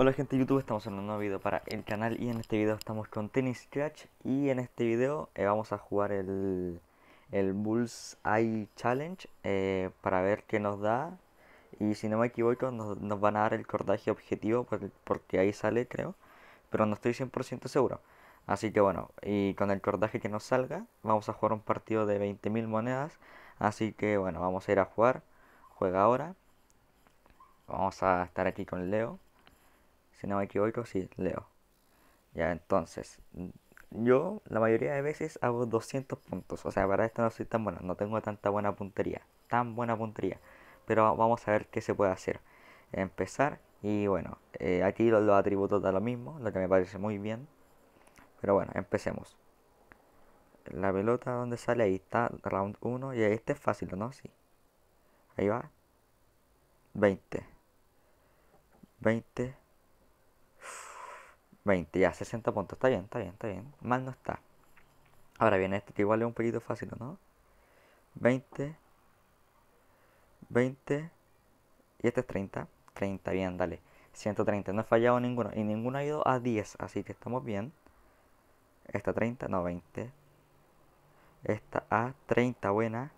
Hola gente de YouTube, estamos en un nuevo video para el canal y en este video estamos con Tennis Scratch y en este video eh, vamos a jugar el, el Bullseye Challenge eh, para ver qué nos da y si no me equivoco nos, van a dar el cordaje objetivo porque ahí sale creo pero no estoy 100% seguro así que bueno, y con el cordaje que nos salga vamos a jugar un partido de 20.000 monedas así que bueno, vamos a ir a jugar juega ahora vamos a estar aquí con Leo si no me equivoco, sí, Leo. Ya, entonces, yo la mayoría de veces hago 200 puntos. O sea, para esto no soy tan bueno, no tengo tanta buena puntería, tan buena puntería. Pero vamos a ver qué se puede hacer. Empezar y bueno, eh, aquí los, atributos da lo mismo, lo que me parece muy bien. Pero bueno, empecemos. La pelota donde sale ahí está round 1 y ahí este es fácil, ¿no? Sí. Ahí va. 20. 20. 20, ya, 60 puntos. Está bien, está bien, está bien. Mal no está. Ahora viene este que igual es un poquito fácil, ¿no? 20, 20, y este es 30. 30, bien, dale. 130, no he fallado ninguno. Y ninguno ha ido a 10, así que estamos bien. Esta 30, no 20. Esta a 30, buena.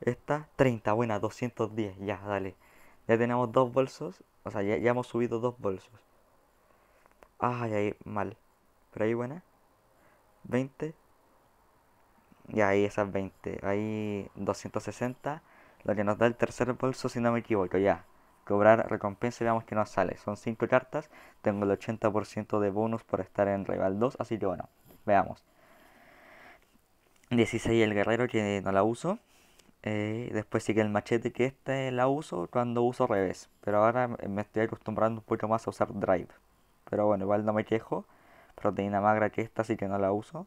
Esta 30, buena, 210, ya, dale. Ya tenemos dos bolsos, o sea, ya hemos subido dos bolsos. Ay, ahí mal. Pero ahí buena. 20. Y ahí esas 20. Ahí 260. Lo que nos da el tercer bolso, si no me equivoco, ya. Cobrar recompensa y veamos que nos sale. Son 5 cartas. Tengo el 80% de bonus por estar en rival 2. Así que bueno, veamos. 16 el guerrero que no la uso. Eh, después sigue el machete que Este la uso cuando uso revés. Pero ahora me estoy acostumbrando un poco más a usar drive. Pero bueno, igual no me quejo. Proteína magra que esta, así que no la uso.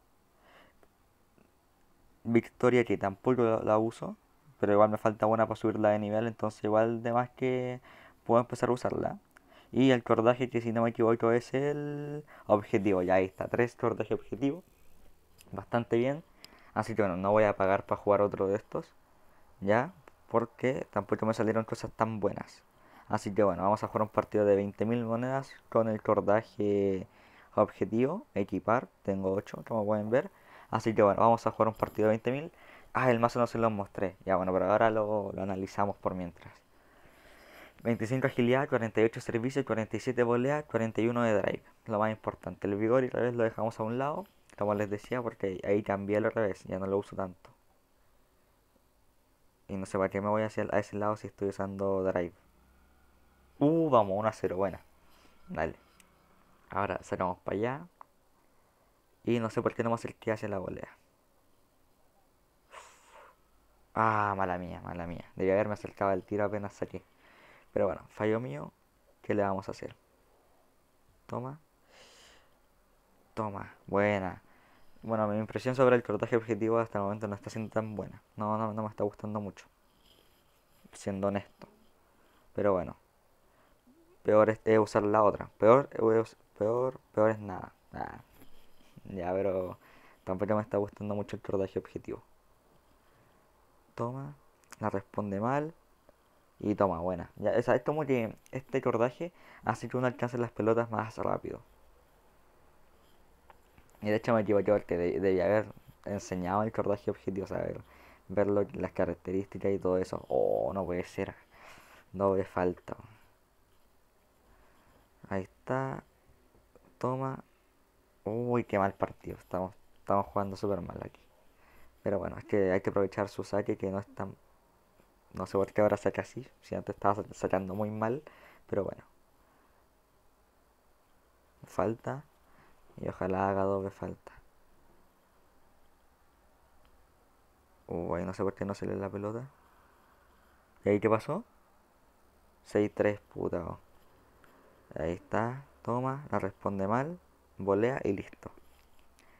Victoria que tampoco la uso. Pero igual me falta una para subirla de nivel. Entonces igual de más que puedo empezar a usarla. Y el cordaje que si no me equivoco es el objetivo. Ya ahí está. Tres cordaje objetivo. Bastante bien. Así que bueno, no voy a pagar para jugar otro de estos. Ya. Porque tampoco me salieron cosas tan buenas. Así que bueno, vamos a jugar un partido de 20.000 monedas con el cordaje objetivo, equipar, tengo 8 como pueden ver. Así que bueno, vamos a jugar un partido de 20.000. Ah, el mazo no se lo mostré. Ya bueno, pero ahora lo, analizamos por mientras. 25 agilidad, 48 servicio, 47 volea, 41 de drive. Lo más importante, el vigor y revés lo dejamos a un lado, como les decía, porque ahí cambié al revés, ya no lo uso tanto. Y no sé para qué me voy a hacer a ese lado si estoy usando drive. Uh, vamos, 1 a 0, buena. Dale. Ahora salimos para allá. Y no sé por qué no me acerqué hacia la volea. Ah, mala mía, mala mía. Debía haberme acercado al tiro apenas salí. Pero bueno, fallo mío. ¿Qué le vamos a hacer? Toma. Toma. Buena. Bueno, mi impresión sobre el cortaje objetivo hasta el momento no está siendo tan buena. no, no me está gustando mucho. Siendo honesto. Pero bueno peor es, usar la otra. Peor, es, peor, peor es nada. Ya, pero tampoco me está gustando mucho el cordaje objetivo. Toma, la responde mal. Y toma, buena. Ya, o es como que este cordaje hace que uno alcance las pelotas más rápido. Y de hecho me equivoqué porque debía haber enseñado el cordaje objetivo, saber ver, las características y todo eso. Oh, no puede ser. No me falta toma. Uy, qué mal partido. Estamos, estamos jugando súper mal aquí. Pero bueno, es que hay que aprovechar su saque que no es No sé por qué ahora saca así. Si antes estaba sacando muy mal. Pero bueno. Falta. Y ojalá haga doble falta. Uy, no sé por qué no sale la pelota. ¿Y ahí qué pasó? 6-3, puta. Ahí está, toma, la responde mal, volea y listo.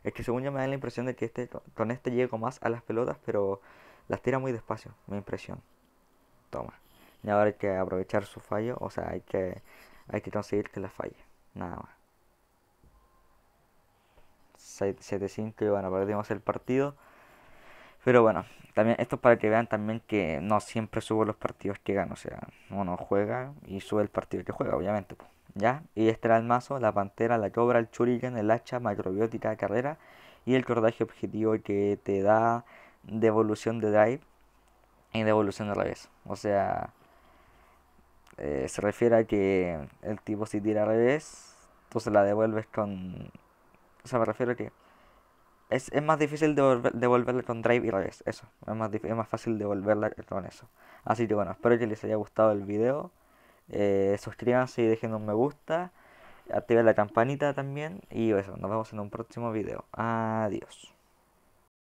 Es que según yo me da la impresión de que este, con este llego más a las pelotas, pero las tira muy despacio, mi impresión. Toma. Y ahora hay que aprovechar su fallo, o sea, hay que, hay que conseguir que la falle, nada más. 7-5 y bueno, perdimos el partido. Pero bueno, también esto es para que vean también que no siempre subo los partidos que gano. O sea, uno juega y sube el partido que juega, obviamente. ¿ya? Y este era el mazo, la pantera, la cobra, el shuriken, el hacha, macrobiótica, carrera y el cordaje objetivo que te da devolución de drive y devolución de revés. O sea, eh, se refiere a que el tipo si tira al revés, tú se la devuelves con... O sea, me refiero a que es, más difícil devolver, devolverla con drive y revés, eso. Es más, es más fácil devolverla con eso. Así que bueno, espero que les haya gustado el video. Eh, suscríbanse y dejen un me gusta. Activen la campanita también. Y eso, nos vemos en un próximo video. Adiós.